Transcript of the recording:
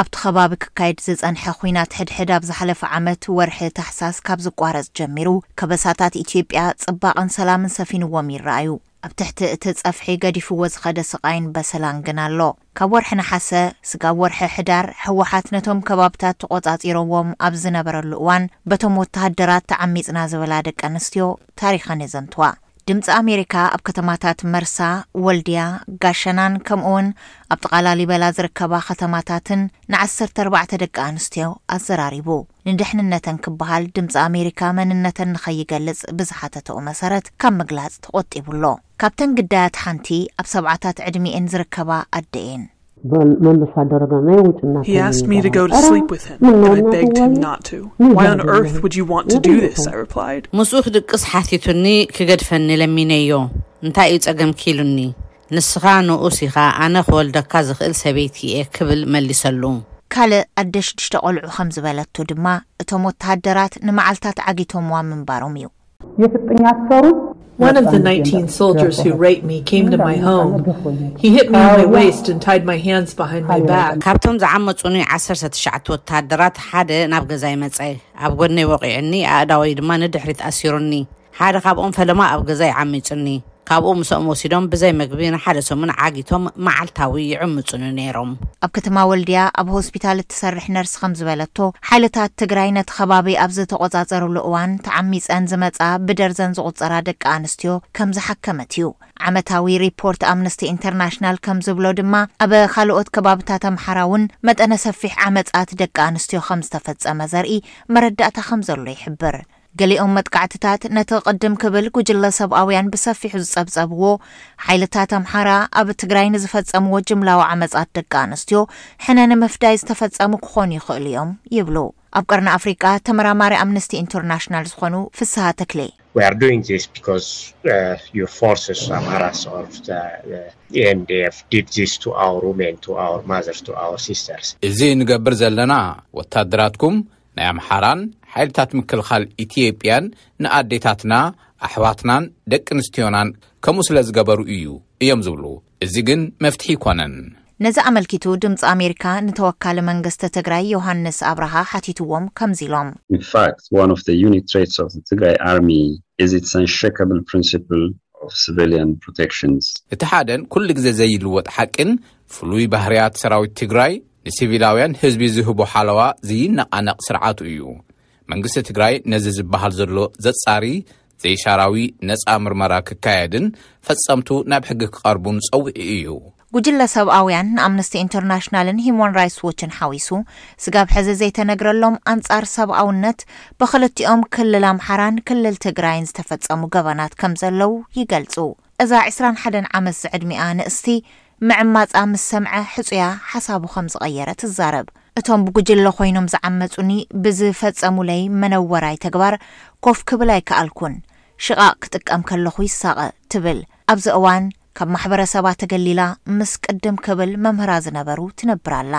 ኣብቲ ከባቢ ክካየድ ዝፀንሐ ኩናት ሕድሕድ ኣብ ዝሓለፈ ዓመት ወርሒ ታሕሳስ ካብ ዝቋረፅ ጀሚሩ ከበሳታት ኢትዮጵያ ጽባቐን ሰላምን ሰፊንዎም ይረኣዩ ኣብ ትሕቲ እቲ ፀፍሒ ገዲፍዎ ዝኸደ ስቓይን በሰላን ግን ኣሎ ካብ ወርሒ ናሓሰ ስጋብ ወርሒ ሕዳር ሕወሓት ነቶም ከባብታት ተቆፃፂሮዎም ኣብ ዝነበረሉ እዋን በቶም ወተሃደራት ተዓሚፅና ዝብላ ደቂ ኣንስትዮ ታሪኸን የዘንትዋ ድምፂ ኣሜሪካ ኣብ ከተማታት መርሳ ወልድያ ጋሸናን ከምኡውን ኣብ ጥቓ ላሊበላ ዝርከባ ከተማታትን ን14 ደቂ ኣንስትዮ ኣዘራሪቡ ንድሕንነተን ክበሃል ድምፂ ኣሜሪካ መንነተን ንኸይገልጽ ብዝሓተተኡ መሰረት ካብ ምግላጽ ተቆጢቡሎ ካብተን ግዳያት ሓንቲ ኣብ ሰብዓታት ዕድሚኤን ዝርከባ ኣደኤን He asked me to go to sleep with him, and I begged him not to. Why on earth would you want to do this? I replied. ሓቲቱኒ ክገድፈኒ ለሚነዮ እንታይ እዩ ጸገም ኪሉኒ ንስኻ ንኡስ ኢኻ ኣነ ክወልደካ ዝኽእል ሰበይቲ እየ ክብል መሊሰሉ ካልእ ኣደ ሽዱሽተ ቆልዑ ከም ዝበለቱ ድማ እቶም ወተሃደራት ንመዓልታት ዓጊቶምዋ ምንባሮም እዩ የፍጥኛሰሩ One of the 19 soldiers who raped me came to my home. He hit me on my waist and tied my hands behind my back. ካብቶም ዝዓመፁኒ 19 ወታደራት ሓደ ናብ ገዛ ይመፀ ኣብ ጎነይ ወቂዑኒ ኣእዳወይ ድማ ንድሕሪት ኣሲሩኒ ሓደ ካብኦም ፈለማ ኣብ ገዛ ይዓሚፅኒ ካብኡ ምስኦም ወሲዶም ብዘይ ምግቢ ንሓደ ሰሙን ዓጊቶም መዓልታዊ ይዕምፁኑ ነይሮም ኣብ ከተማ ወልድያ ኣብ ሆስፒታል እትሰርሕ ነርሲ ከም ዝበለቶ ሓይልታት ትግራይ ነቲ ከባቢ ኣብ ዝተቆፃፀርሉ እዋን ተዓሚፀን ዝመፃ ብደርዘን ዝቁፀራ ደቂ ኣንስትዮ ከም ዝሓከመት እዩ ዓመታዊ ሪፖርት ኣምነስቲ ኢንተርናሽናል ከም ዝብሎ ድማ ኣብ ካልኦት ከባብታት ኣምሓራ እውን መጠነ ሰፊሕ ዓመፃት ደቂ ኣንስትዮ ከም ዝተፈፀመ ዘርኢ መረዳእታ ከም ዘሎ ይሕብር ገሊኦም መጥቃዕትታት ነቲ ቅድም ክብል ጉጅለ ሰብኣውያን ብሰፊሑ ዝጸብጸብዎ ሓይልታት ኣምሓራ ኣብ ትግራይ ንዝፈጸምዎ ጅምላዊ ዓመጻት ደቂ ኣንስትዮ ሕነ ንምፍዳይ ዝተፈጸሙ ክኾኑ ይኽእሉ እዮም ይብሉ ኣብ ቀርኒ ኣፍሪቃ ተመራማሪ ኣምነስቲ ኢንተርናሽናል ዝኾኑ ፍስሓ ተክሌ uh, uh, e እዚ ንገብር ዘለና ወታደራትኩም ናይ ኣምሓራን ሓይልታት ምክልኻል ኢትዮጵያን ንኣዴታትና ኣሕዋትናን ደቂ ኣንስትዮናን ከምኡ ስለ ዝገበሩ እዩ እዮም ዝብሉ እዚ ግን መፍትሒ ይኮነን ነዚ ኣመልኪቱ ድምፂ ኣሜሪካ ንተወካሊ መንግስቲ ትግራይ ዮሃንስ ኣብርሃ ሓቲትዎም ከምዚ ኢሎም እቲ ሓደን ኩሉ ግዜ ዘይልወጥ ሓቅን ፍሉይ ባህርያት ሰራዊት ትግራይ ንሲቪላውያን ህዝቢ ዝህቦ ሓለዋ ዝይነቓነቕ ስርዓቱ እዩ መንግስቲ ትግራይ ነዚ ዝበሃል ዘሎ ዘጻሪ ዘይሻራዊ ነፃ ምርመራ ክካየድን ፈጸምቱ ናብ ሕጊ ክቐርቡን ፀዊዒ እዩ ጉጅለ ሰብኣውያን ኣምነስቲ ኢንተርናሽናልን ሂማን ራይትስ ዎችን ሓዊሱ ስጋብ ሕዚ ዘይተነግረሎም ኣንጻር ሰብኣውነት ብክልቲኦም ክልል ኣምሓራን ክልል ትግራይን ዝተፈጸሙ ገበናት ከም ዘለዉ ይገልጹ እዛ 21 ዓመት ዝዕድሚኣ ንእስቲ ምዕማፃ ምስ ሰምዐ ሕፁያ ሓሳቡ ከም ዝቐየረ ትዛረብ እቶም ብጉጅለ ኮይኖም ዝዓመፁኒ ብዝፈፀሙለይ መነወራይ ተግባር ኮፍ ክብል ኣይከኣልኩን ሽቓቅ ክጥቀም ከለኹ ይሳቐ ትብል ኣብዚ እዋን ካብ ማሕበረሰባ ተገሊላ ምስ ቅድም ክብል መምህራ ዝነበሩ ትነብር ኣላ